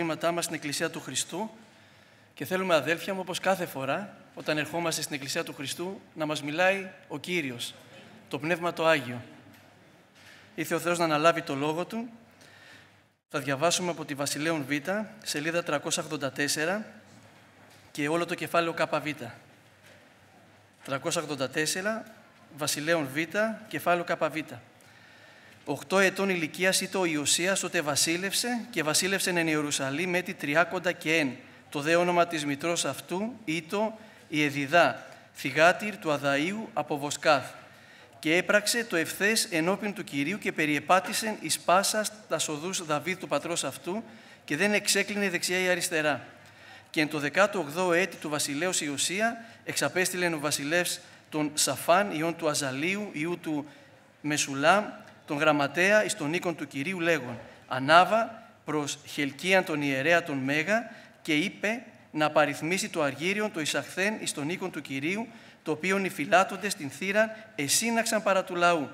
βήματά μας στην Εκκλησία του Χριστού και θέλουμε αδέλφια μου, όπως κάθε φορά, όταν ερχόμαστε στην Εκκλησία του Χριστού, να μας μιλάει ο Κύριος, το Πνεύμα το Άγιο. Ήρθε ο Θεός να αναλάβει το Λόγο Του. Θα διαβάσουμε από τη Βασιλέων Β, σελίδα 384 και όλο το κεφάλαιο ΚΒ. 384, Βασιλέων Β, κεφάλαιο ΚΒ. Οκτώ ετών ηλικίας είτε ο Ιωσίας, ότε βασίλευσε και βασίλευσε εν Ιερουσαλήμ τη τριάκοντα και εν. Το δε όνομα της μητρός αυτού ήτο η Εδιδά, θυγάτηρ του Αδαΐου από Βοσκάθ. Και έπραξε το ευθές ενώπιν του Κυρίου και περιεπάτησε εις πάσας τα σοδούς Δαβίδ του πατρός αυτού και δεν εξέκλεινε δεξιά ή αριστερά. Και εν το 18ο έτη του βασιλέως Ιωσία εξαπέστειλεν ο βασιλεύς τον Σαφάν, ιών του Αζαλίου, ιού του Μεσουλάμ, τον γραμματέα εις τον οίκον του Κυρίου λέγον «Ανάβα προς Χελκίαν τον ιερέα τον Μέγα και είπε να παριθμίσει το αργύριον το ισαχθέν εις τον οίκον του Κυρίου το οποίο οι φυλάτοντες στην θύρα εσύναξαν παρά του λαού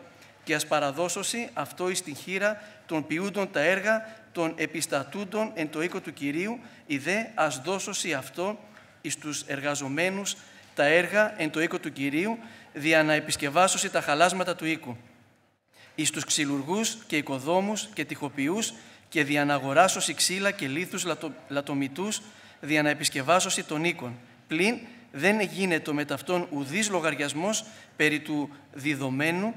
και ας παραδώσωση αυτό εις την χείρα των ποιούντων τα έργα των επιστατούντων εν το οίκο του Κυρίου ιδέ ας δώσωση αυτό εις τους εργαζομένους τα έργα εν το οίκο του Κυρίου δια να επισκευάσωση τα χαλάσματα του οίκου εις τους ξυλουργούς και οικοδόμους και τυχοποιούς και διαναγοράσωση ξύλα και λίθους λατο, λατομητούς διαναεπισκευάσωση των οίκων. Πλην δεν γίνεται με ταυτόν ουδής λογαριασμός περί του διδομένου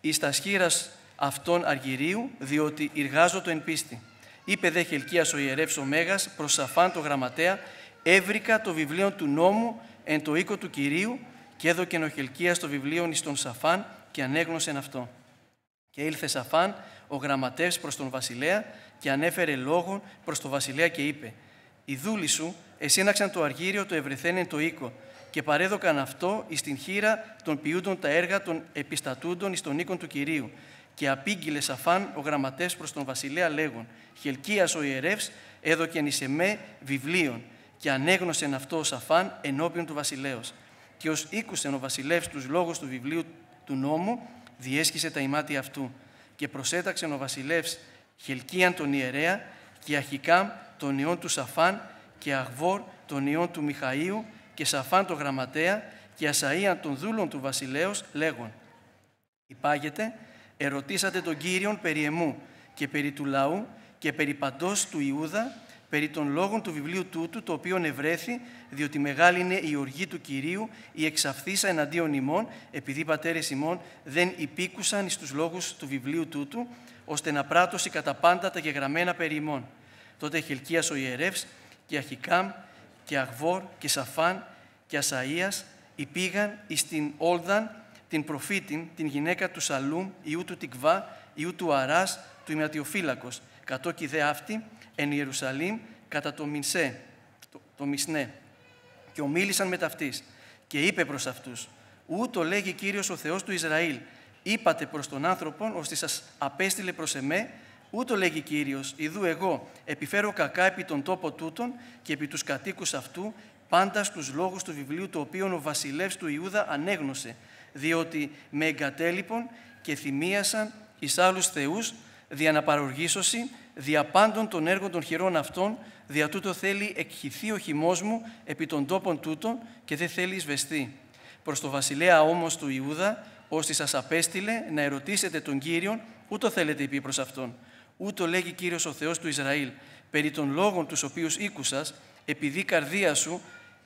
εις τα σχήρας αυτών αργυρίου, διότι εργάζω το εν πίστη. Είπε δε Χελκίας ο ιερεύς ο Μέγας προς Σαφάν το γραμματέα, έβρικα το βιβλίο του νόμου εν το οίκο του Κυρίου και έδωκεν ο Χελκίας το βιβλίο εις τον Σαφάν και ανέγνωσεν αυτό. Και ήλθε Σαφάν, ο γραμματεύς προς τον βασιλέα και ανέφερε λόγον προς τον βασιλέα και είπε «Οι δούλη σου εσύναξαν το αργύριο το ευρεθένεν το οίκο και παρέδωκαν αυτό εις την χείρα των ποιούντων τα έργα των επιστατούντων εις τον οίκον του Κυρίου. Και απήγγειλε Σαφάν ο γραμματεύς προς τον βασιλέα λέγον «Χελκίας ο ιερεύς έδωκεν εις εμέ βιβλίων και ανέγνωσεν αυτό ο Σαφάν ενώπιον του βασιλέως. Και ως ήκουσεν ο βασιλεύς τους λόγους του βιβλίου του νόμου διέσχισε τα ημάτια αυτού και προσέταξε ο βασιλεύς Χελκίαν τον ιερέα και Αχικάμ τον ιόν του Σαφάν και Αγβόρ τον ιόν του Μιχαΐου και Σαφάν τον γραμματέα και Ασαΐαν τον δούλων του βασιλέως λέγον «Υπάγεται, ερωτήσατε τον Κύριον περί εμού και περί του λαού και περί παντός του Ιούδα περί των λόγων του βιβλίου τούτου, το οποίο ευρέθη, διότι μεγάλη είναι η οργή του Κυρίου, η εξαφθήσα εναντίον ημών, επειδή οι πατέρες ημών δεν υπήκουσαν στους λόγους του βιβλίου τούτου, ώστε να πράτωσει κατά πάντα τα γεγραμμένα περί ημών. Τότε Χελκίας ο ιερεύς και Αχικάμ και Αγβόρ και Σαφάν και Ασαΐας υπήγαν εις την Όλδαν την προφήτην, την γυναίκα του Σαλούμ, ιού του Τικβά, ιού του Αράς, του Ιμιατιοφύλακος, κατόκι δε αυτή, εν Ιερουσαλήμ κατά το Μισέ, το, Μισνέ. Και ομίλησαν με ταυτής και είπε προς αυτούς, ούτω λέγει Κύριος ο Θεός του Ισραήλ, είπατε προς τον άνθρωπον, ώστε σας απέστειλε προς εμέ, ούτω λέγει Κύριος, ιδού εγώ επιφέρω κακά επί τον τόπο τούτον και επί τους κατοίκους αυτού, πάντα στους λόγους του βιβλίου το οποίον ο βασιλεύς του Ιούδα ανέγνωσε, διότι με εγκατέλειπον και θυμίασαν εις άλλους θεούς, δι' διαπάντων δια πάντων των έργων των χειρών αυτών, δια τούτο θέλει εκχυθεί ο χυμός μου επί των τόπων τούτων και δεν θέλει εισβεστεί. Προς το βασιλέα όμως του Ιούδα, ώστε σας απέστειλε να ερωτήσετε τον Κύριον, ούτω θέλετε υπή προς Αυτόν. Ούτω λέγει Κύριος ο Θεός του Ισραήλ, περί των λόγων τους οποίους ήκουσας, επειδή η καρδία σου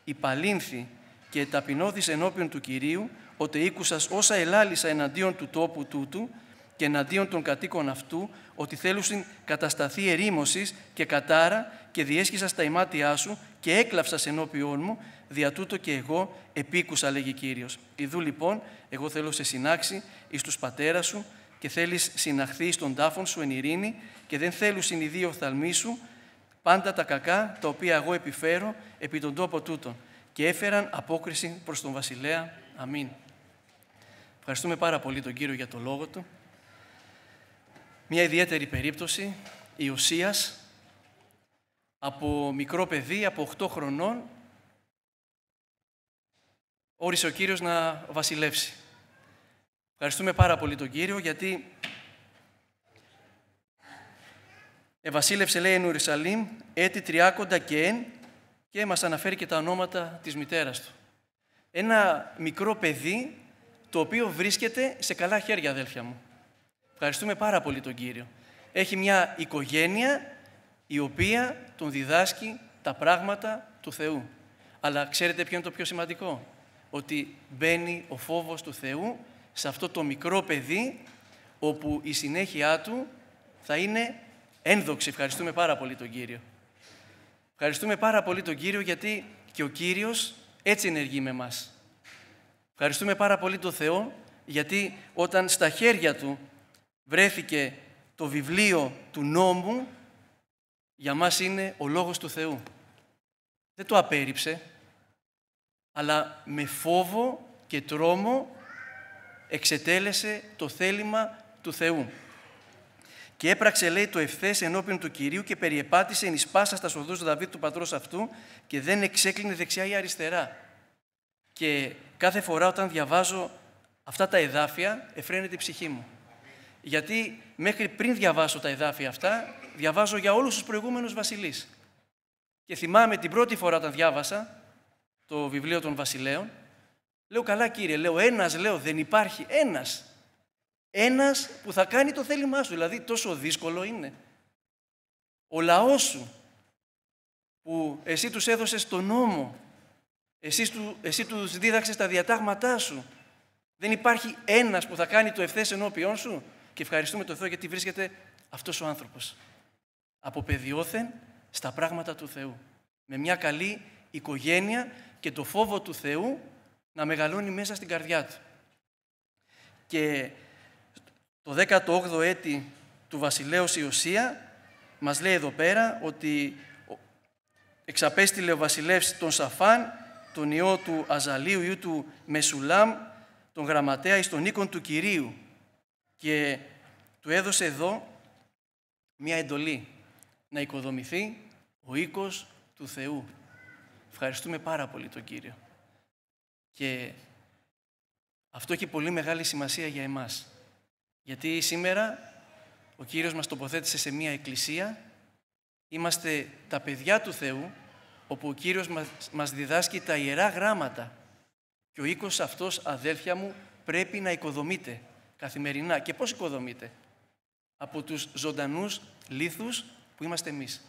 υπαλύνθη και ταπεινώθης ενώπιον του Κυρίου, ότι ήκουσας όσα ελάλησα εναντίον του τόπου τούτου, και εναντίον των κατοίκων αυτού ότι θέλουσιν κατασταθεί ερήμωσης και κατάρα και διέσχισα στα ημάτια σου και έκλαψας ενώπιόν μου, δια τούτο και εγώ επίκουσα, λέγει κύριος. Ιδού λοιπόν, εγώ θέλω σε συνάξει εις τους πατέρας σου και θέλεις συναχθεί στον τάφον σου εν ειρήνη και δεν θέλουσιν οι δύο θαλμοί σου πάντα τα κακά τα οποία εγώ επιφέρω επί τον τόπο τούτον και έφεραν απόκριση προς τον βασιλέα. Αμήν. Ευχαριστούμε πάρα πολύ τον Κύριο για το λόγο του. Μια ιδιαίτερη περίπτωση Ιωσίας από μικρό παιδί, από 8 χρονών, όρισε ο Κύριος να βασιλεύσει. Ευχαριστούμε πάρα πολύ τον Κύριο γιατί εβασίλευσε λέει εν Ουρισαλήμ έτη τριάκοντα και εν και μας αναφέρει και τα ονόματα της μητέρας του. Ένα μικρό παιδί το οποίο βρίσκεται σε καλά χέρια αδέλφια μου. Ευχαριστούμε πάρα πολύ τον Κύριο. Έχει μια οικογένεια η οποία τον διδάσκει τα πράγματα του Θεού. Αλλά ξέρετε ποιο είναι το πιο σημαντικό. Ότι μπαίνει ο φόβος του Θεού σε αυτό το μικρό παιδί όπου η συνέχειά του θα είναι ένδοξη. Ευχαριστούμε πάρα πολύ τον Κύριο. Ευχαριστούμε πάρα πολύ τον Κύριο γιατί και ο Κύριος έτσι ενεργεί με μας. Ευχαριστούμε πάρα πολύ τον Θεό γιατί όταν στα χέρια Του βρέθηκε το βιβλίο του νόμου, για μας είναι ο Λόγος του Θεού. Δεν το απέριψε, αλλά με φόβο και τρόμο εξετέλεσε το θέλημα του Θεού. Και έπραξε, λέει, το ευθές ενώπιον του κυρίου και περιεπάτησε εν στα σοδούς του Δαβίδ του πατρός αυτού και δεν εξέκλεινε δεξιά ή αριστερά. Και κάθε φορά όταν διαβάζω αυτά τα εδάφια, εφραίνεται η ψυχή μου γιατί μέχρι πριν διαβάσω τα εδάφια αυτά, διαβάζω για όλους τους προηγούμενους βασιλείς. Και θυμάμαι την πρώτη φορά όταν διάβασα το βιβλίο των βασιλέων, λέω καλά κύριε, λέω ένας, λέω δεν υπάρχει, ένας. Ένας που θα κάνει το θέλημά σου, δηλαδή τόσο δύσκολο είναι. Ο λαός σου που εσύ τους έδωσες τον νόμο, εσύ, του, εσύ τους δίδαξες τα διατάγματά σου, δεν υπάρχει ένας που θα κάνει το ευθές ενώπιόν σου και ευχαριστούμε τον Θεό γιατί βρίσκεται αυτός ο άνθρωπος. Από στα πράγματα του Θεού. Με μια καλή οικογένεια και το φόβο του Θεού να μεγαλώνει μέσα στην καρδιά του. Και το 18ο έτη του βασιλέως Ιωσία μας λέει εδώ πέρα ότι εξαπέστειλε ο βασιλεύς τον Σαφάν, τον ιό του Αζαλίου, ιού του Μεσουλάμ, τον σαφαν τον ιο του αζαλιου η του μεσουλαμ τον γραμματεα εις τον οίκον του Κυρίου και του έδωσε εδώ μια εντολή να οικοδομηθεί ο οίκος του Θεού. Ευχαριστούμε πάρα πολύ τον Κύριο. Και αυτό έχει πολύ μεγάλη σημασία για εμάς. Γιατί σήμερα ο Κύριος μας τοποθέτησε σε μια εκκλησία, είμαστε τα παιδιά του Θεού, όπου ο Κύριος μας διδάσκει τα Ιερά Γράμματα. Και ο οίκος αυτός, αδέλφια μου, πρέπει να οικοδομείται καθημερινά. Και πώς οικοδομείται. Από τους ζωντανούς λίθους που είμαστε εμείς.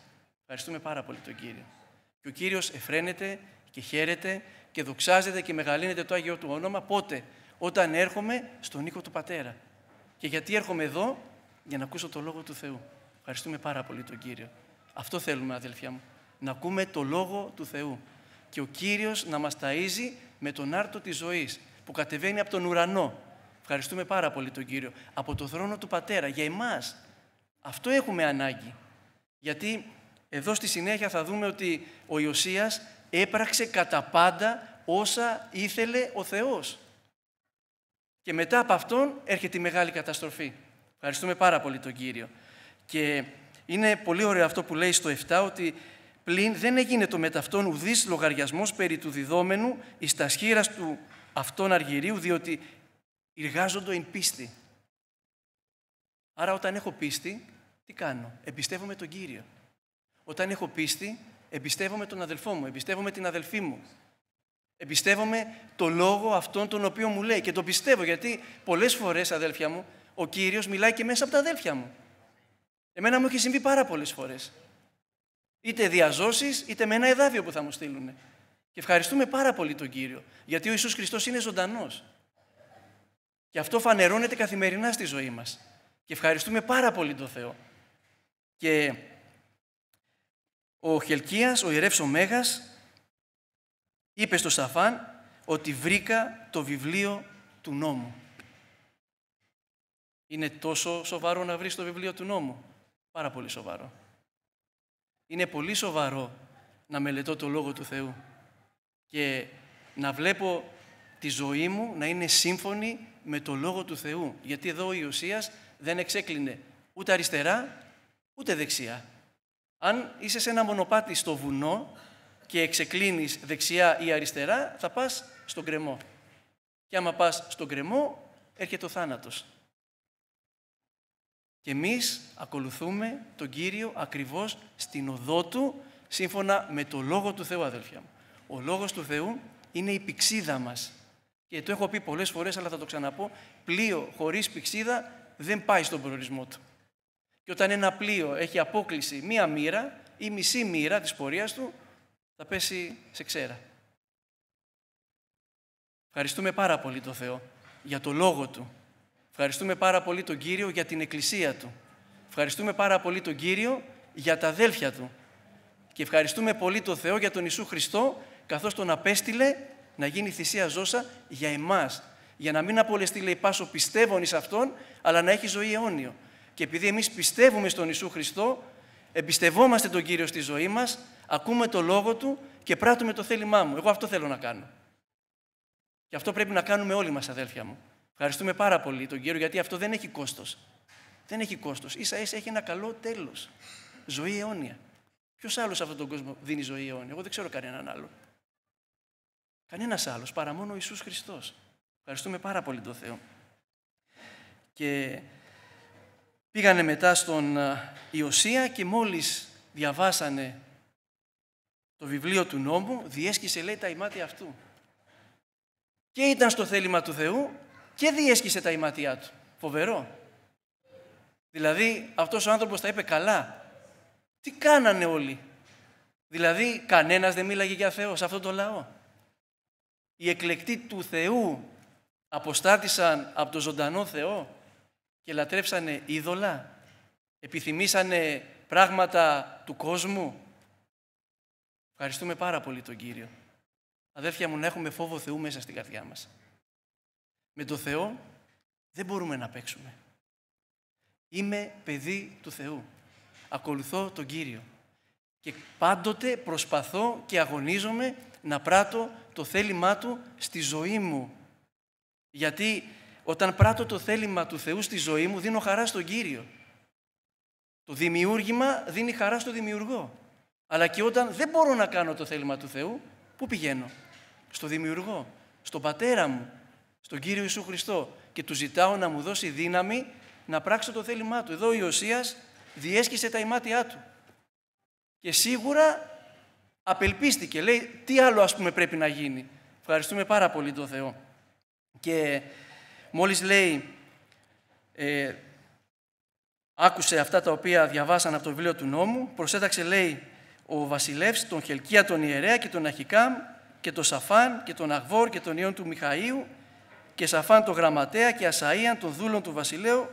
Ευχαριστούμε πάρα πολύ τον Κύριο. Και ο Κύριος εφραίνεται και χαίρεται και δοξάζεται και μεγαλύνεται το Άγιο Του όνομα. Πότε? Όταν έρχομαι στον οίκο του Πατέρα. Και γιατί έρχομαι εδώ? Για να ακούσω το Λόγο του Θεού. Ευχαριστούμε πάρα πολύ τον Κύριο. Αυτό θέλουμε, αδελφιά μου. Να ακούμε το Λόγο του Θεού. Και ο Κύριος να μας ταΐζει με τον άρτο της ζωής που κατεβαίνει από τον ουρανό Ευχαριστούμε πάρα πολύ τον Κύριο. Από το θρόνο του Πατέρα, για εμάς. Αυτό έχουμε ανάγκη. Γιατί εδώ στη συνέχεια θα δούμε ότι ο Ιωσίας έπραξε κατά πάντα όσα ήθελε ο Θεός. Και μετά από αυτόν έρχεται η μεγάλη καταστροφή. Ευχαριστούμε πάρα πολύ τον Κύριο. Και είναι πολύ ωραίο αυτό που λέει στο 7 ότι πλην δεν έγινε το μεταυτόν ουδής λογαριασμός περί του διδόμενου εις τα του αυτόν αργυρίου, διότι εργάζονται εν πίστη. Άρα όταν έχω πίστη, τι κάνω. Εμπιστεύομαι τον Κύριο. Όταν έχω πίστη, εμπιστεύομαι τον αδελφό μου, εμπιστεύομαι την αδελφή μου. Εμπιστεύομαι το λόγο αυτόν τον οποίο μου λέει και τον πιστεύω γιατί πολλές φορές αδέλφια μου ο Κύριος μιλάει και μέσα από τα αδέλφια μου. Εμένα μου έχει συμβεί πάρα πολλές φορές. Είτε διαζώσεις είτε με ένα εδάβιο που θα μου στείλουν. Και ευχαριστούμε πάρα πολύ τον Κύριο γιατί ο Ιησούς Χριστός είναι ζωντανός. Και αυτό φανερώνεται καθημερινά στη ζωή μας. Και ευχαριστούμε πάρα πολύ τον Θεό. Και ο Χελκίας, ο ιερεύς Μέγας, είπε στο Σαφάν ότι βρήκα το βιβλίο του νόμου. Είναι τόσο σοβαρό να βρεις το βιβλίο του νόμου. Πάρα πολύ σοβαρό. Είναι πολύ σοβαρό να μελετώ το Λόγο του Θεού και να βλέπω τη ζωή μου να είναι σύμφωνη με το Λόγο του Θεού. Γιατί εδώ ο Ιωσίας δεν εξέκλεινε ούτε αριστερά, ούτε δεξιά. Αν είσαι σε ένα μονοπάτι στο βουνό και εξεκλίνεις δεξιά ή αριστερά, θα πας στον κρεμό. Και άμα πας στον κρεμό, έρχεται ο θάνατος. Και εμείς ακολουθούμε τον Κύριο ακριβώς στην οδό Του, σύμφωνα με το Λόγο του Θεού, αδελφιά μου. Ο Λόγος του Θεού είναι η πηξίδα μας. Και το έχω πει πολλές φορές, αλλά θα το ξαναπώ. Πλοίο χωρίς πηξίδα δεν πάει στον προορισμό του. Και όταν ένα πλοίο έχει απόκληση μία μοίρα ή μισή μοίρα της πορείας του, θα πέσει σε ξέρα. Ευχαριστούμε πάρα πολύ τον Θεό για το λόγο του. Ευχαριστούμε πάρα πολύ τον Κύριο για την εκκλησία του. Ευχαριστούμε πάρα πολύ τον Κύριο για τα αδέλφια του. Και ευχαριστούμε πολύ τον Θεό για τον Ιησού Χριστό, καθώς τον απέστειλε να γίνει θυσία ζώσα για εμάς. Για να μην απολεστεί, λέει, πάσο πιστεύων εις Αυτόν, αλλά να έχει ζωή αιώνιο. Και επειδή εμείς πιστεύουμε στον Ιησού Χριστό, εμπιστευόμαστε τον Κύριο στη ζωή μας, ακούμε το Λόγο Του και πράττουμε το θέλημά μου. Εγώ αυτό θέλω να κάνω. Και αυτό πρέπει να κάνουμε όλοι μας αδέλφια μου. Ευχαριστούμε πάρα πολύ τον Κύριο, γιατί αυτό δεν έχει κόστος. Δεν έχει κόστος. σα ίσα έχει ένα καλό τέλος. Ζωή αιώνια. Ποιος άλλος σε αυτόν τον κόσμο δίνει ζωή αιώνια. Εγώ δεν ξέρω κανέναν άλλο. Κανένας άλλος παρά μόνο ο Ιησούς Χριστός. Ευχαριστούμε πάρα πολύ τον Θεό. Και πήγανε μετά στον ε, Ιωσία και μόλις διαβάσανε το βιβλίο του νόμου, διέσκησε λέει τα ημάτια αυτού. Και ήταν στο θέλημα του Θεού και διέσκησε τα ημάτια του. Φοβερό. Δηλαδή αυτός ο άνθρωπος τα είπε καλά. Τι κάνανε όλοι. Δηλαδή κανένας δεν μίλαγε για Θεό σε αυτό το λαό οι εκλεκτοί του Θεού αποστάτησαν από τον ζωντανό Θεό και λατρέψανε είδωλα, επιθυμήσανε πράγματα του κόσμου. Ευχαριστούμε πάρα πολύ τον Κύριο. Αδέρφια μου, να έχουμε φόβο Θεού μέσα στην καρδιά μας. Με τον Θεό δεν μπορούμε να παίξουμε. Είμαι παιδί του Θεού. Ακολουθώ τον Κύριο. Και πάντοτε προσπαθώ και αγωνίζομαι να πράττω το θέλημά Του στη ζωή μου. Γιατί όταν πράττω το θέλημα του Θεού στη ζωή μου, δίνω χαρά στον Κύριο. Το δημιούργημα δίνει χαρά στον δημιουργό. Αλλά και όταν δεν μπορώ να κάνω το θέλημα του Θεού, πού πηγαίνω. Στον δημιουργό, στον Πατέρα μου, στον Κύριο Ιησού Χριστό. Και του ζητάω να μου δώσει δύναμη να πράξω το θέλημά του. Εδώ ο Ιωσίας διέσχισε τα ημάτια του. Και σίγουρα απελπίστηκε. Λέει, τι άλλο ας πούμε πρέπει να γίνει. Ευχαριστούμε πάρα πολύ τον Θεό. Και μόλις λέει, ε, άκουσε αυτά τα οποία διαβάσαν από το βιβλίο του νόμου, προσέταξε λέει ο βασιλεύς τον Χελκία τον Ιερέα και τον Αχικάμ και τον Σαφάν και τον Αγβόρ και τον Ιων του Μιχαΐου και Σαφάν τον γραμματέα και Ασαΐαν τον δούλων του βασιλέου,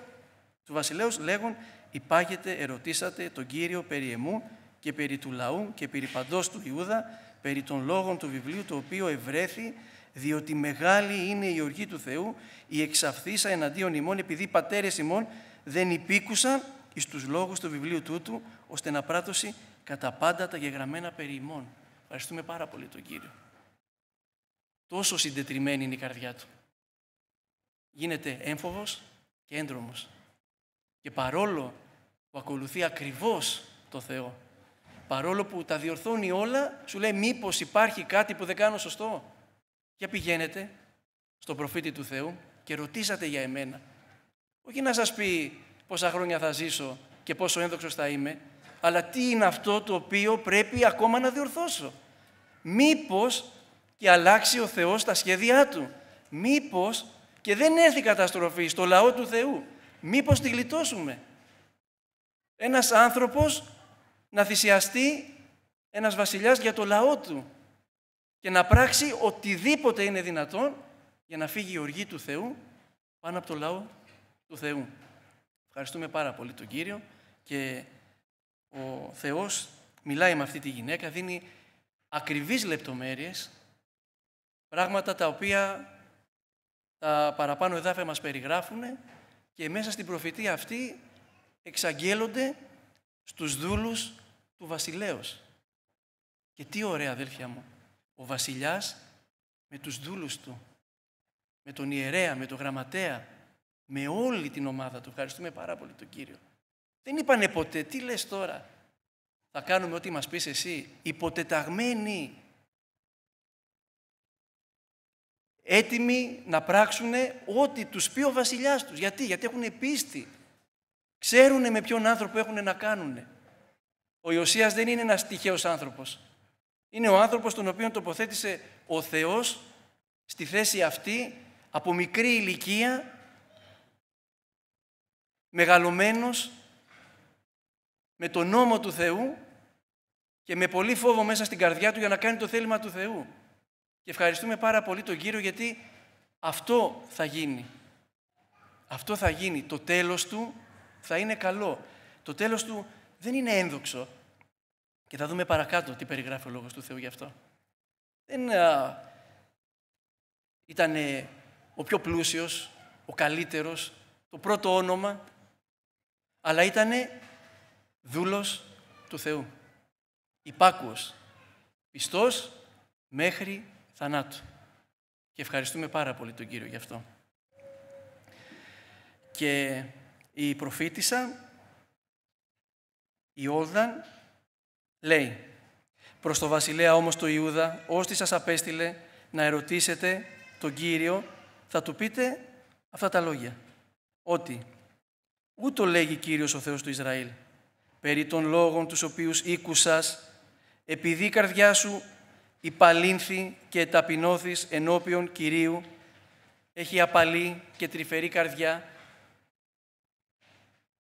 του βασιλέους λέγον «Υπάγεται, ερωτήσατε τον Κύριο περί εμού και περί του λαού και περί παντός του Ιούδα, περί των λόγων του βιβλίου το οποίο ευρέθη, διότι μεγάλη είναι η οργή του Θεού, η εξαφθήσα εναντίον ημών, επειδή οι πατέρες ημών δεν υπήκουσαν εις τους λόγους του βιβλίου τούτου, ώστε να πράττωσει κατά πάντα τα γεγραμμένα περί ημών. Ευχαριστούμε πάρα πολύ τον Κύριο. Τόσο συντετριμένη είναι η καρδιά του. Γίνεται έμφοβος και έντρομος. Και παρόλο που ακολουθεί ακριβώς το Θεό, Παρόλο που τα διορθώνει όλα, σου λέει μήπως υπάρχει κάτι που δεν κάνω σωστό. Και πηγαίνετε στον προφήτη του Θεού και ρωτήσατε για εμένα. Όχι να σας πει πόσα χρόνια θα ζήσω και πόσο ένδοξος θα είμαι, αλλά τι είναι αυτό το οποίο πρέπει ακόμα να διορθώσω. Μήπως και αλλάξει ο Θεός τα σχέδιά Του. Μήπως και δεν έρθει καταστροφή στο λαό του Θεού. Μήπως τη γλιτώσουμε. Ένας άνθρωπος να θυσιαστεί ένας βασιλιάς για το λαό του και να πράξει οτιδήποτε είναι δυνατόν για να φύγει η οργή του Θεού πάνω από το λαό του Θεού. Ευχαριστούμε πάρα πολύ τον Κύριο και ο Θεός μιλάει με αυτή τη γυναίκα, δίνει ακριβείς λεπτομέρειες, πράγματα τα οποία τα παραπάνω εδάφια μας περιγράφουν και μέσα στην προφητεία αυτή εξαγγέλλονται στους δούλους του βασιλέως. Και τι ωραία αδέλφια μου, ο βασιλιάς με τους δούλους του, με τον ιερέα, με τον γραμματέα, με όλη την ομάδα του. Ευχαριστούμε πάρα πολύ τον Κύριο. Δεν είπανε ποτέ, τι λες τώρα, θα κάνουμε ό,τι μας πεις εσύ, υποτεταγμένοι, έτοιμοι να πράξουν ό,τι τους πει ο βασιλιάς τους. Γιατί, γιατί έχουν πίστη. Ξέρουν με ποιον άνθρωπο έχουν να κάνουν. Ο Ιωσίας δεν είναι ένας τυχαίος άνθρωπος. Είναι ο άνθρωπος τον οποίο τοποθέτησε ο Θεός στη θέση αυτή από μικρή ηλικία, μεγαλωμένος, με τον νόμο του Θεού και με πολύ φόβο μέσα στην καρδιά του για να κάνει το θέλημα του Θεού. Και ευχαριστούμε πάρα πολύ τον Κύριο γιατί αυτό θα γίνει. Αυτό θα γίνει. Το τέλος του θα είναι καλό. Το τέλος του δεν είναι ένδοξο. Και θα δούμε παρακάτω τι περιγράφει ο Λόγος του Θεού γι' αυτό. Δεν ήταν ο πιο πλούσιος, ο καλύτερος, το πρώτο όνομα, αλλά ήταν δούλος του Θεού. Υπάκουος, πιστός μέχρι θανάτου. Και ευχαριστούμε πάρα πολύ τον Κύριο γι' αυτό. Και η προφήτησα η Όλδαν λέει προς το βασιλέα όμως το Ιούδα ως σας απέστειλε να ερωτήσετε τον Κύριο θα του πείτε αυτά τα λόγια ότι ούτω λέγει Κύριος ο Θεός του Ισραήλ περί των λόγων τους οποίους ήκουσας επειδή η καρδιά σου υπαλύνθη και ταπεινώθης ενώπιον Κυρίου έχει απαλή και τρυφερή καρδιά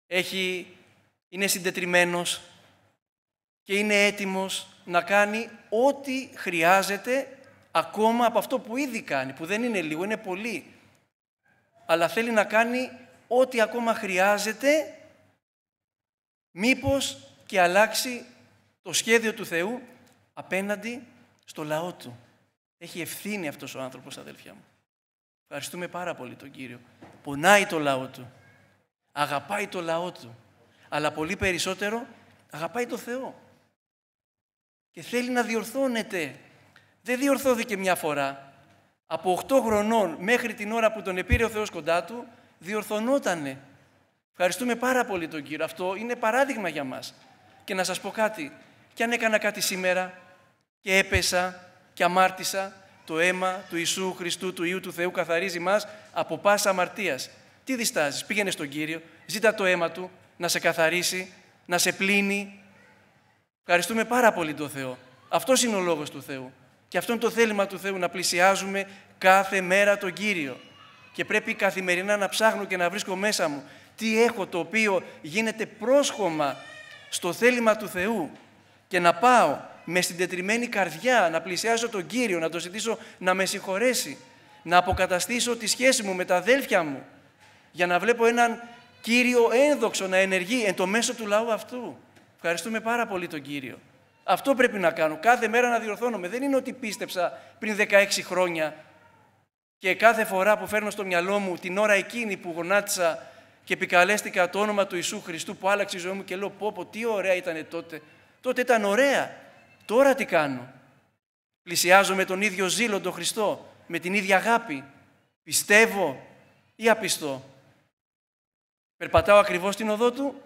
έχει είναι συντετριμένος και είναι έτοιμος να κάνει ό,τι χρειάζεται ακόμα από αυτό που ήδη κάνει, που δεν είναι λίγο, είναι πολύ. Αλλά θέλει να κάνει ό,τι ακόμα χρειάζεται μήπως και αλλάξει το σχέδιο του Θεού απέναντι στο λαό του. Έχει ευθύνη αυτός ο άνθρωπος, αδελφιά μου. Ευχαριστούμε πάρα πολύ τον Κύριο. Πονάει το λαό του. Αγαπάει το λαό του αλλά πολύ περισσότερο αγαπάει το Θεό. Και θέλει να διορθώνεται. Δεν διορθώθηκε μια φορά. Από 8 χρονών μέχρι την ώρα που τον επήρε ο Θεός κοντά του, διορθωνότανε. Ευχαριστούμε πάρα πολύ τον Κύριο. Αυτό είναι παράδειγμα για μας. Και να σας πω κάτι. Κι αν έκανα κάτι σήμερα και έπεσα και αμάρτησα, το αίμα του Ιησού Χριστού, του Ιού του Θεού, καθαρίζει μας από πάσα αμαρτίας. Τι διστάζεις, πήγαινε στον Κύριο, ζήτα το αίμα Του, να σε καθαρίσει, να σε πλύνει. Ευχαριστούμε πάρα πολύ τον Θεό. Αυτός είναι ο λόγος του Θεού. Και αυτό είναι το θέλημα του Θεού, να πλησιάζουμε κάθε μέρα τον Κύριο. Και πρέπει καθημερινά να ψάχνω και να βρίσκω μέσα μου τι έχω το οποίο γίνεται πρόσχομα στο θέλημα του Θεού και να πάω με συντετριμένη καρδιά να πλησιάζω τον Κύριο, να το ζητήσω να με συγχωρέσει, να αποκαταστήσω τη σχέση μου με τα αδέλφια μου, για να βλέπω έναν Κύριο ένδοξο να ενεργεί εν το μέσο του λαού αυτού. Ευχαριστούμε πάρα πολύ τον Κύριο. Αυτό πρέπει να κάνω. Κάθε μέρα να διορθώνομαι. Δεν είναι ότι πίστεψα πριν 16 χρόνια και κάθε φορά που φέρνω στο μυαλό μου την ώρα εκείνη που γονάτισα και επικαλέστηκα το όνομα του Ιησού Χριστού που άλλαξε η ζωή μου και λέω πω πω τι ωραία ήταν τότε. Τότε ήταν ωραία. Τώρα τι κάνω. Πλησιάζω με τον ίδιο ζήλο τον Χριστό, με την ίδια αγάπη. Πιστεύω ή απιστώ. Περπατάω ακριβώς την οδό του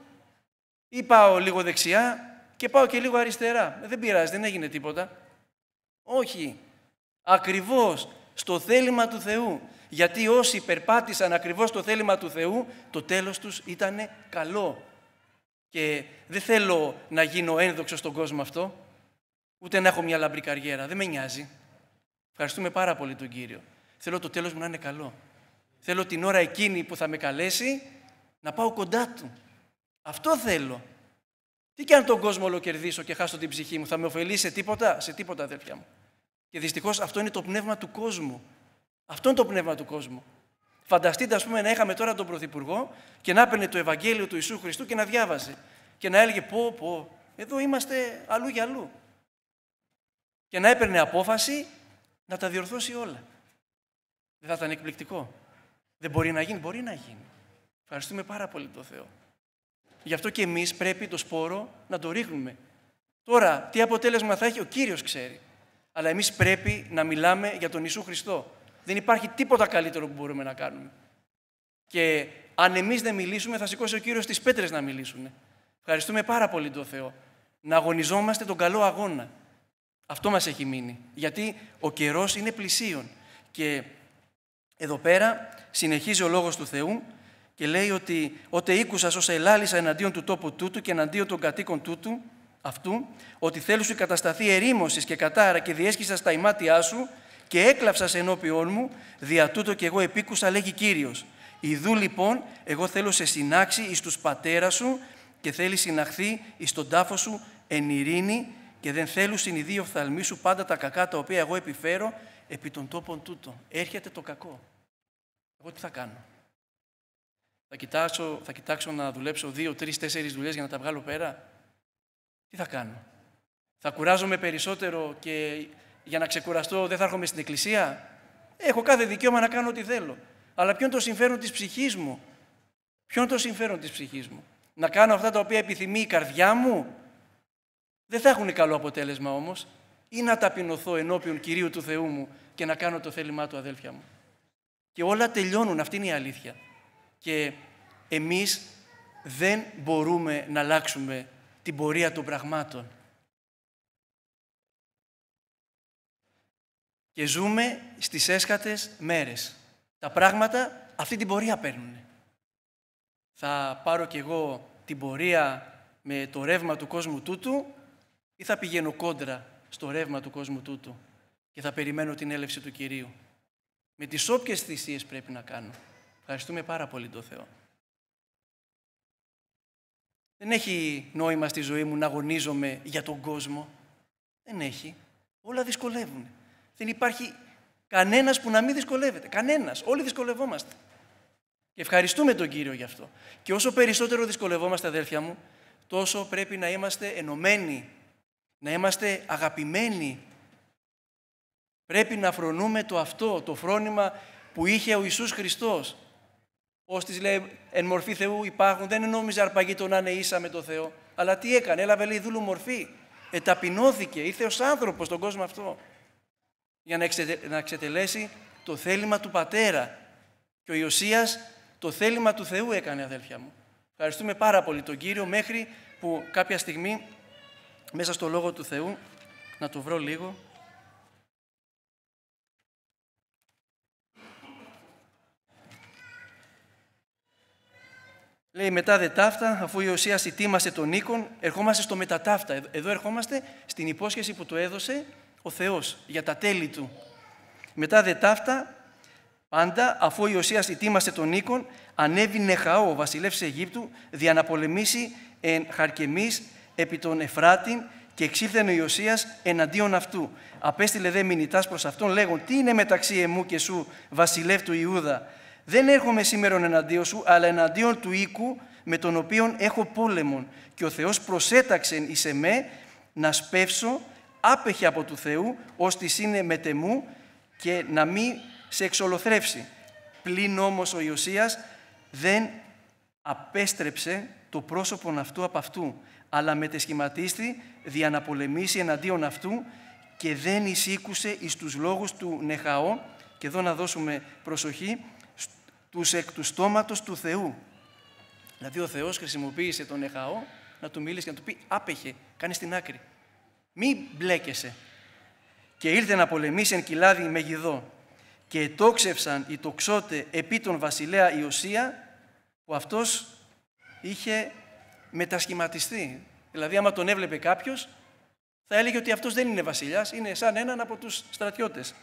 ή πάω λίγο δεξιά και πάω και λίγο αριστερά. Δεν πειράζει, δεν έγινε τίποτα. Όχι. Ακριβώς στο θέλημα του Θεού. Γιατί όσοι περπάτησαν ακριβώς στο θέλημα του Θεού, το τέλος τους ήταν καλό. Και δεν θέλω να γίνω ένδοξο στον κόσμο αυτό, ούτε να έχω μια λαμπρή καριέρα. Δεν με νοιάζει. Ευχαριστούμε πάρα πολύ τον Κύριο. Θέλω το τέλος μου να είναι καλό. Θέλω την ώρα εκείνη που θα με καλέσει να πάω κοντά του. Αυτό θέλω. Τι και αν τον κόσμο ολοκερδίσω και χάσω την ψυχή μου, θα με ωφελεί σε τίποτα, σε τίποτα αδερφιά μου. Και δυστυχώς αυτό είναι το πνεύμα του κόσμου. Αυτό είναι το πνεύμα του κόσμου. Φανταστείτε, ας πούμε, να είχαμε τώρα τον Πρωθυπουργό και να έπαιρνε το Ευαγγέλιο του Ιησού Χριστού και να διάβαζε. Και να έλεγε: Πω, πω, εδώ είμαστε αλλού για αλλού. Και να έπαιρνε απόφαση να τα διορθώσει όλα. Δεν θα ήταν εκπληκτικό. Δεν μπορεί να γίνει, μπορεί να γίνει. Ευχαριστούμε πάρα πολύ τον Θεό. Γι' αυτό και εμείς πρέπει το σπόρο να το ρίχνουμε. Τώρα, τι αποτέλεσμα θα έχει, ο Κύριος ξέρει. Αλλά εμείς πρέπει να μιλάμε για τον Ιησού Χριστό. Δεν υπάρχει τίποτα καλύτερο που μπορούμε να κάνουμε. Και αν εμείς δεν μιλήσουμε, θα σηκώσει ο Κύριος τις πέτρες να μιλήσουν. Ευχαριστούμε πάρα πολύ τον Θεό. Να αγωνιζόμαστε τον καλό αγώνα. Αυτό μας έχει μείνει. Γιατί ο καιρός είναι πλησίον. Και εδώ πέρα συνεχίζει ο Λόγος του Θεού και λέει ότι «Ότε ήκουσας όσα ελάλησα εναντίον του τόπου τούτου και εναντίον των κατοίκων τούτου αυτού, ότι θέλω σου κατασταθεί ερήμωσης και κατάρα και διέσχισας στα ημάτια σου και έκλαψας ενώπιόν μου, δια τούτο και εγώ επίκουσα, λέγει κύριος. Ιδού λοιπόν, εγώ θέλω σε συνάξει εις τους πατέρα σου και θέλει συναχθεί εις τον τάφο σου εν ειρήνη και δεν θέλουν ιδίω οφθαλμή σου πάντα τα κακά τα οποία εγώ επιφέρω επί των τόπων τούτο. Έρχεται το κακό. Εγώ τι θα κάνω. Θα κοιτάξω, θα κοιτάξω να δουλέψω δύο, τρεις, τέσσερις δουλειές για να τα βγάλω πέρα. Τι θα κάνω. Θα κουράζομαι περισσότερο και για να ξεκουραστώ δεν θα έρχομαι στην εκκλησία. Έχω κάθε δικαίωμα να κάνω ό,τι θέλω. Αλλά ποιο είναι το συμφέρον της ψυχής μου. Ποιο είναι το συμφέρον της ψυχής μου. Να κάνω αυτά τα οποία επιθυμεί η καρδιά μου. Δεν θα έχουν καλό αποτέλεσμα όμως. Ή να ταπεινωθώ ενώπιον κυρίου του Θεού μου και να κάνω το θέλημά του, αδέλφια μου. Και όλα τελειώνουν. Αυτή είναι η αλήθεια και εμείς δεν μπορούμε να αλλάξουμε την πορεία των πραγμάτων. Και ζούμε στις έσκατες μέρες. Τα πράγματα αυτή την πορεία παίρνουν. Θα πάρω κι εγώ την πορεία με το ρεύμα του κόσμου τούτου ή θα πηγαίνω κόντρα στο ρεύμα του κόσμου τούτου και θα περιμένω την έλευση του Κυρίου. Με τις όποιες θυσίες πρέπει να κάνω. Ευχαριστούμε πάρα πολύ τον Θεό. Δεν έχει νόημα στη ζωή μου να αγωνίζομαι για τον κόσμο. Δεν έχει. Όλα δυσκολεύουν. Δεν υπάρχει κανένας που να μην δυσκολεύεται. Κανένας. Όλοι δυσκολευόμαστε. Και ευχαριστούμε τον Κύριο γι' αυτό. Και όσο περισσότερο δυσκολευόμαστε, αδέλφια μου, τόσο πρέπει να είμαστε ενωμένοι, να είμαστε αγαπημένοι. Πρέπει να φρονούμε το αυτό, το φρόνημα που είχε ο Ιησούς Χριστός της λέει εν μορφή Θεού υπάρχουν, δεν νόμιζε αρπαγή το να είναι ίσα με το Θεό. Αλλά τι έκανε, έλαβε λέει δούλου μορφή. Εταπεινώθηκε, ήρθε ως άνθρωπος στον κόσμο αυτό. Για να εξετελέσει το θέλημα του πατέρα. Και ο Ιωσίας το θέλημα του Θεού έκανε, αδέλφια μου. Ευχαριστούμε πάρα πολύ τον Κύριο μέχρι που κάποια στιγμή μέσα στο Λόγο του Θεού, να το βρω λίγο, Λέει μετά δε ταύτα, αφού η Ιωσίας ετοίμασε τον οίκον, ερχόμαστε στο μετατάφτα. Ε, εδώ ερχόμαστε στην υπόσχεση που του έδωσε ο Θεός για τα τέλη του. Μετά δε ταύτα, πάντα, αφού η Ιωσίας ετοίμασε τον οίκον, ανέβη Νεχαό, ο βασιλεύς Αιγύπτου, δια να πολεμήσει εν Χαρκεμής επί τον Εφράτην και εξήλθεν ο Ιωσίας εναντίον αυτού. Απέστειλε δε μηνυτάς προς αυτόν, λέγον, τι είναι μεταξύ εμού και σου, βασιλεύ του Ιούδα, δεν έρχομαι σήμερα εναντίον σου, αλλά εναντίον του οίκου με τον οποίο έχω πόλεμον. Και ο Θεός προσέταξε εις εμέ να σπεύσω άπεχε από του Θεού, ώστις είναι μετεμού και να μην σε εξολοθρεύσει. Πλην όμως ο Ιωσίας δεν απέστρεψε το πρόσωπον αυτού από αυτού, αλλά μετεσχηματίστη δια να πολεμήσει εναντίον αυτού και δεν εισήκουσε εις τους λόγους του Νεχαώ, και εδώ να δώσουμε προσοχή, τους εκ του στόματος του Θεού. Δηλαδή ο Θεός χρησιμοποίησε τον Εχαό να του μιλήσει και να του πει «Άπεχε, κανεί στην άκρη, μη μπλέκεσαι». Και ήρθε να πολεμήσει εν κοιλάδι με γηδό Και ετόξευσαν οι τοξότε επί τον βασιλέα Ιωσία, που αυτός είχε μετασχηματιστεί. Δηλαδή, άμα τον έβλεπε κάποιος, θα έλεγε ότι αυτός δεν είναι βασιλιάς, είναι σαν έναν από τους στρατιώτες.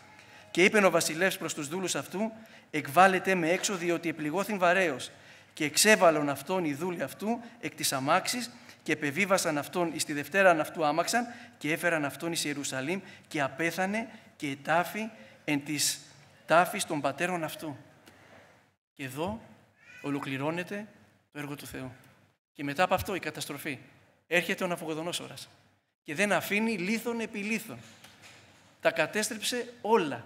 Και είπε ο βασιλεύς προς τους δούλους αυτού, εκβάλετε με έξω διότι επληγώθην βαρέως. Και εξέβαλον αυτόν οι δούλοι αυτού εκ της αμάξης και επεβίβασαν αυτόν εις τη δεύτερα αυτού άμαξαν και έφεραν αυτόν εις Ιερουσαλήμ και απέθανε και τάφη εν της τάφης των πατέρων αυτού. Και εδώ ολοκληρώνεται το έργο του Θεού. Και μετά από αυτό η καταστροφή. Έρχεται ο ώρας. και δεν αφήνει λίθον επί Τα κατέστρεψε όλα.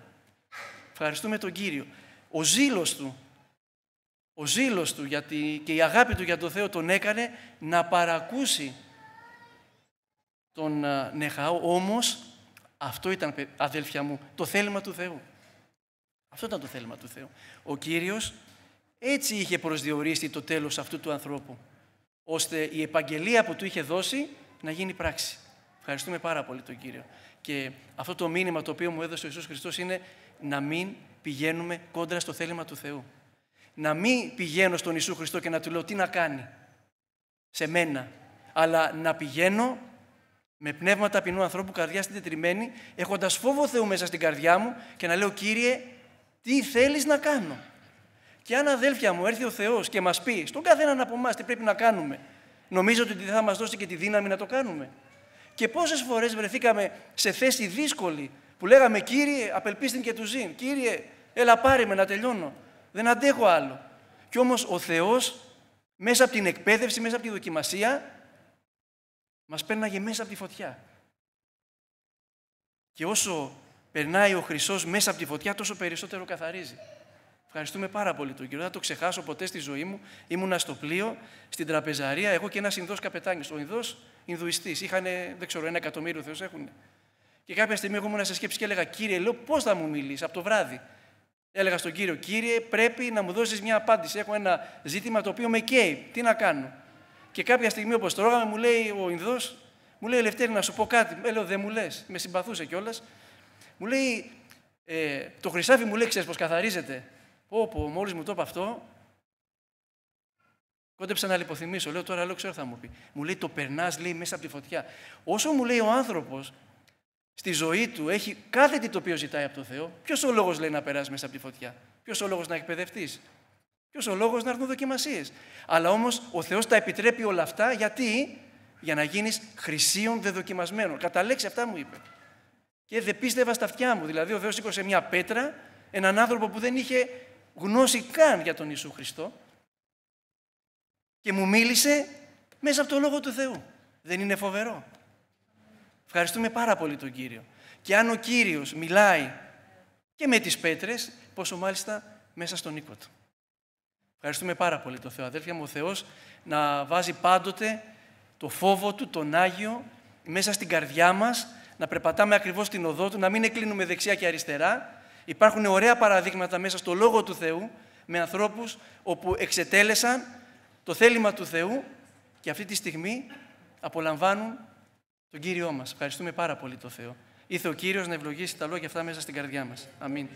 Ευχαριστούμε τον Κύριο. Ο ζήλος του, ο ζήλος του γιατί και η αγάπη του για τον Θεό τον έκανε να παρακούσει τον ε, Νεχάο. Όμως αυτό ήταν, αδέλφια μου, το θέλημα του Θεού. Αυτό ήταν το θέλημα του Θεού. Ο Κύριος έτσι είχε προσδιορίσει το τέλος αυτού του ανθρώπου, ώστε η επαγγελία που του είχε δώσει να γίνει πράξη. Ευχαριστούμε πάρα πολύ τον Κύριο. Και αυτό το μήνυμα το οποίο μου έδωσε ο Ιησούς Χριστός είναι να μην πηγαίνουμε κόντρα στο θέλημα του Θεού. Να μην πηγαίνω στον Ιησού Χριστό και να του λέω τι να κάνει σε μένα, αλλά να πηγαίνω με πνεύμα ταπεινού ανθρώπου, καρδιά στην τετριμένη, έχοντας φόβο Θεού μέσα στην καρδιά μου και να λέω «Κύριε, τι θέλεις να κάνω». Και αν αδέλφια μου έρθει ο Θεός και μας πει στον καθέναν από εμάς τι πρέπει να κάνουμε, νομίζω ότι θα μας δώσει και τη δύναμη να το κάνουμε. Και πόσες φορές βρεθήκαμε σε θέση δύσκολη που λέγαμε, Κύριε, απελπίστην και του ζήν. Κύριε, έλα πάρε με να τελειώνω. Δεν αντέχω άλλο. Κι όμως ο Θεός, μέσα από την εκπαίδευση, μέσα από τη δοκιμασία, μας παίρναγε μέσα από τη φωτιά. Και όσο περνάει ο χρυσό μέσα από τη φωτιά, τόσο περισσότερο καθαρίζει. Ευχαριστούμε πάρα πολύ τον Κύριο. Δεν θα το ξεχάσω ποτέ στη ζωή μου. Ήμουνα στο πλοίο, στην τραπεζαρία, εγώ και ένα Ινδός καπετάνιος. Ο Ινδός Ινδουιστής. Είχαν, δεν ξέρω, ένα εκατομμύριο Θεό έχουν. Και κάποια στιγμή εγώ ήμουν σε σκέψη και έλεγα, Κύριε, λέω, πώς θα μου μιλήσει από το βράδυ. Έλεγα στον κύριο, Κύριε, πρέπει να μου δώσεις μια απάντηση. Έχω ένα ζήτημα το οποίο με καίει. Τι να κάνω. Και κάποια στιγμή, όπως τρώγαμε, μου λέει ο Ινδός, μου λέει Ελευθέρη, να σου πω κάτι. Ε, λέω, δεν μου λες. Με συμπαθούσε κιόλας. Μου λέει, ε, το χρυσάφι μου λέει, ξέρεις πώς καθαρίζεται. Όπω, μόλις μου το είπε αυτό, κόντεψα να λυποθυμήσω. Λέω, τώρα λέω, ξέρω θα μου πει. Μου λέει, το περνάς, λέει, μέσα από τη φωτιά. Όσο μου λέει ο άνθρωπος, στη ζωή του έχει κάθε τι το οποίο ζητάει από τον Θεό, ποιος ο λόγος λέει να περάσει μέσα από τη φωτιά, ποιος ο λόγος να εκπαιδευτείς, ποιος ο λόγος να έρθουν δοκιμασίες. Αλλά όμως ο Θεός τα επιτρέπει όλα αυτά γιατί, για να γίνεις χρυσίων δεδοκιμασμένων. Κατά λέξη αυτά μου είπε. Και δεν πίστευα στα αυτιά μου. Δηλαδή ο Θεός σήκωσε μια πέτρα, έναν άνθρωπο που δεν είχε γνώση καν για τον Ιησού Χριστό και μου μίλησε μέσα από το Λόγο του Θεού. Δεν είναι φοβερό. Ευχαριστούμε πάρα πολύ τον Κύριο. Και αν ο Κύριος μιλάει και με τις πέτρες, πόσο μάλιστα μέσα στον οίκο του. Ευχαριστούμε πάρα πολύ τον Θεό. Αδέλφια μου, ο Θεός να βάζει πάντοτε το φόβο Του, τον Άγιο, μέσα στην καρδιά μας, να περπατάμε ακριβώς την οδό Του, να μην εκκλίνουμε δεξιά και αριστερά. Υπάρχουν ωραία παραδείγματα μέσα στο Λόγο του Θεού, με ανθρώπους όπου εξετέλεσαν το θέλημα του Θεού και αυτή τη στιγμή απολαμβάνουν τον Κύριό μας. Ευχαριστούμε πάρα πολύ το Θεό. Ήθε ο Κύριος να ευλογήσει τα λόγια αυτά μέσα στην καρδιά μας. Αμήν.